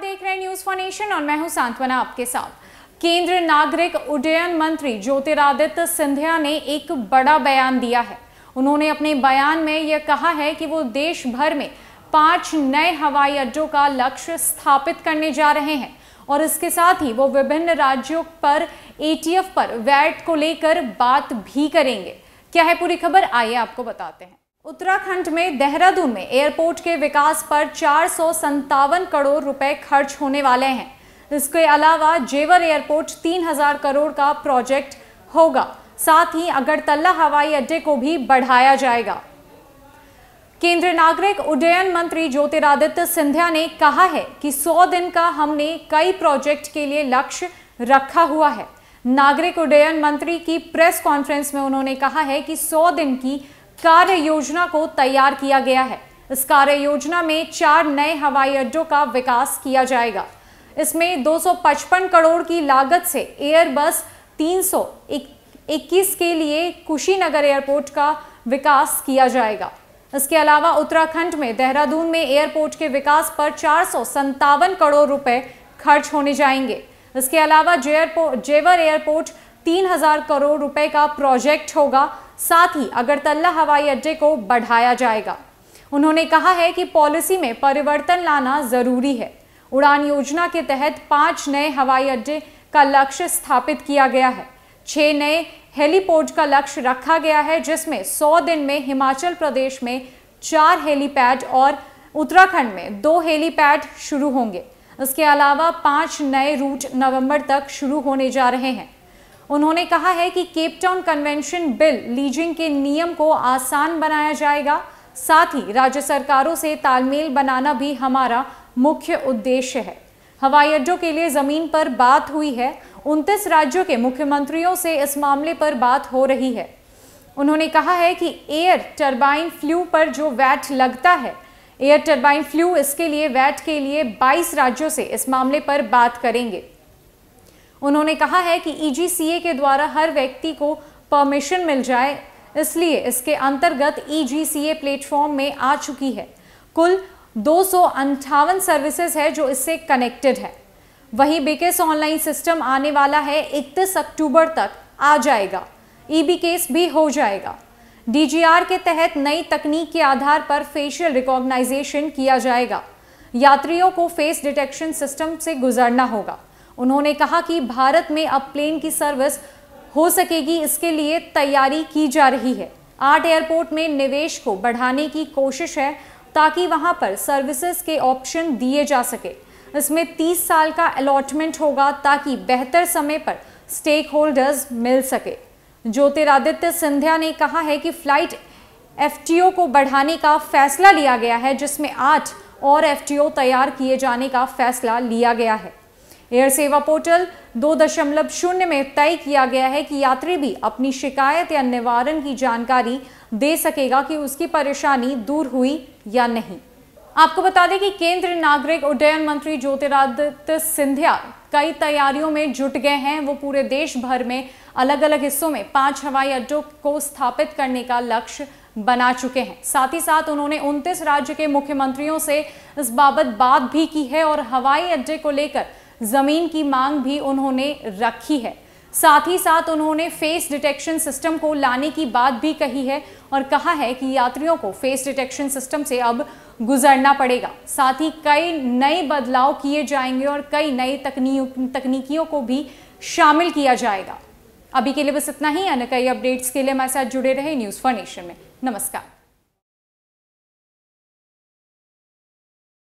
देख रहे हैं न्यूज फॉर नेशन और मैं हूं सांत्वना आपके साथ केंद्र नागरिक उड्डयन मंत्री ज्योतिरादित्य सिंधिया ने एक बड़ा बयान दिया है उन्होंने अपने बयान में यह कहा है कि वो देश भर में पांच नए हवाई अड्डों का लक्ष्य स्थापित करने जा रहे हैं और इसके साथ ही वो विभिन्न राज्यों पर एटीएफ पर वैट को लेकर बात भी करेंगे क्या है पूरी खबर आइए आपको बताते हैं उत्तराखंड में देहरादून में एयरपोर्ट के विकास पर चार करोड़ रुपए खर्च होने वाले हैं इसके अलावा जेवर एयरपोर्ट 3000 करोड़ का प्रोजेक्ट होगा साथ ही अगरतला हवाई अड्डे को भी बढ़ाया जाएगा केंद्रीय नागरिक उड्डयन मंत्री ज्योतिरादित्य सिंधिया ने कहा है कि 100 दिन का हमने कई प्रोजेक्ट के लिए लक्ष्य रखा हुआ है नागरिक उड्डयन मंत्री की प्रेस कॉन्फ्रेंस में उन्होंने कहा है कि 100 दिन की कार्य योजना को तैयार किया गया है इस कार्य योजना में चार नए हवाई अड्डों का विकास किया जाएगा इसमें 255 करोड़ की लागत से एयरबस 321 के लिए कुशीनगर एयरपोर्ट का विकास किया जाएगा इसके अलावा उत्तराखंड में देहरादून में एयरपोर्ट के विकास पर चार करोड़ रुपए खर्च होने जाएंगे इसके अलावा जेवर एयरपोर्ट 3000 करोड़ रुपए का प्रोजेक्ट होगा साथ ही अगरतला हवाई अड्डे को बढ़ाया जाएगा उन्होंने कहा है कि पॉलिसी में परिवर्तन लाना जरूरी है उड़ान योजना के तहत पाँच नए हवाई अड्डे का लक्ष्य स्थापित किया गया है छह नए हेलीपोर्ट का लक्ष्य रखा गया है जिसमें 100 दिन में हिमाचल प्रदेश में चार हेलीपैड और उत्तराखंड में दो हेलीपैड शुरू होंगे इसके अलावा पाँच नए रूट नवंबर तक शुरू होने जा रहे हैं उन्होंने कहा है कि केपटाउन कन्वेंशन बिल लीजिंग के नियम को आसान बनाया जाएगा साथ ही राज्य सरकारों से तालमेल बनाना भी हमारा मुख्य उद्देश्य है हवाई अड्डों के लिए ज़मीन पर बात हुई है उनतीस राज्यों के मुख्यमंत्रियों से इस मामले पर बात हो रही है उन्होंने कहा है कि एयर टर्बाइन फ्लू पर जो वैट लगता है एयर टर्बाइन फ्लू इसके लिए वैट के लिए 22 राज्यों से इस मामले पर बात करेंगे उन्होंने कहा है कि ईजीसीए e के द्वारा हर व्यक्ति को परमिशन मिल जाए इसलिए इसके अंतर्गत ईजीसीए e प्लेटफॉर्म में आ चुकी है कुल दो सर्विसेज है जो इससे कनेक्टेड है वहीं बीकेस ऑनलाइन सिस्टम आने वाला है इकतीस अक्टूबर तक आ जाएगा ई बी केस भी हो जाएगा डीजीआर के तहत नई तकनीक के आधार पर फेशियल रिकॉग्नाइजेशन किया जाएगा यात्रियों को फेस डिटेक्शन सिस्टम से गुजरना होगा उन्होंने कहा कि भारत में अब प्लेन की सर्विस हो सकेगी इसके लिए तैयारी की जा रही है आठ एयरपोर्ट में निवेश को बढ़ाने की कोशिश है ताकि वहां पर सर्विसेज के ऑप्शन दिए जा सके इसमें 30 साल का अलॉटमेंट होगा ताकि बेहतर समय पर स्टेक होल्डर्स मिल सके ज्योतिरादित्य सिंधिया ने कहा है कि फ्लाइट एफटीओ को बढ़ाने का फैसला लिया गया है जिसमें आठ और एफटीओ तैयार किए जाने का फैसला लिया गया है एयर सेवा पोर्टल दो दशमलव शून्य में तय किया गया है कि यात्री भी अपनी शिकायत या निवारण की जानकारी दे सकेगा कि उसकी परेशानी दूर हुई या नहीं आपको बता दें कि केंद्रीय नागरिक उड्डयन मंत्री ज्योतिरादित्य सिंधिया कई तैयारियों में जुट गए हैं वो पूरे देश भर में अलग अलग हिस्सों में पांच हवाई अड्डों को स्थापित करने का लक्ष्य बना चुके हैं साथ ही साथ उन्होंने 29 राज्य के मुख्यमंत्रियों से इस बाबत बात भी की है और हवाई अड्डे को लेकर जमीन की मांग भी उन्होंने रखी है साथ ही साथ उन्होंने फेस डिटेक्शन सिस्टम को लाने की बात भी कही है और कहा है कि यात्रियों को फेस डिटेक्शन सिस्टम से अब गुजरना पड़ेगा साथ ही कई नए बदलाव किए जाएंगे और कई नई तकनीकियों को भी शामिल किया जाएगा अभी के लिए बस इतना ही अन्य कई अपडेट्स के लिए हमारे साथ जुड़े रहे न्यूज़ फॉर नेशन में नमस्कार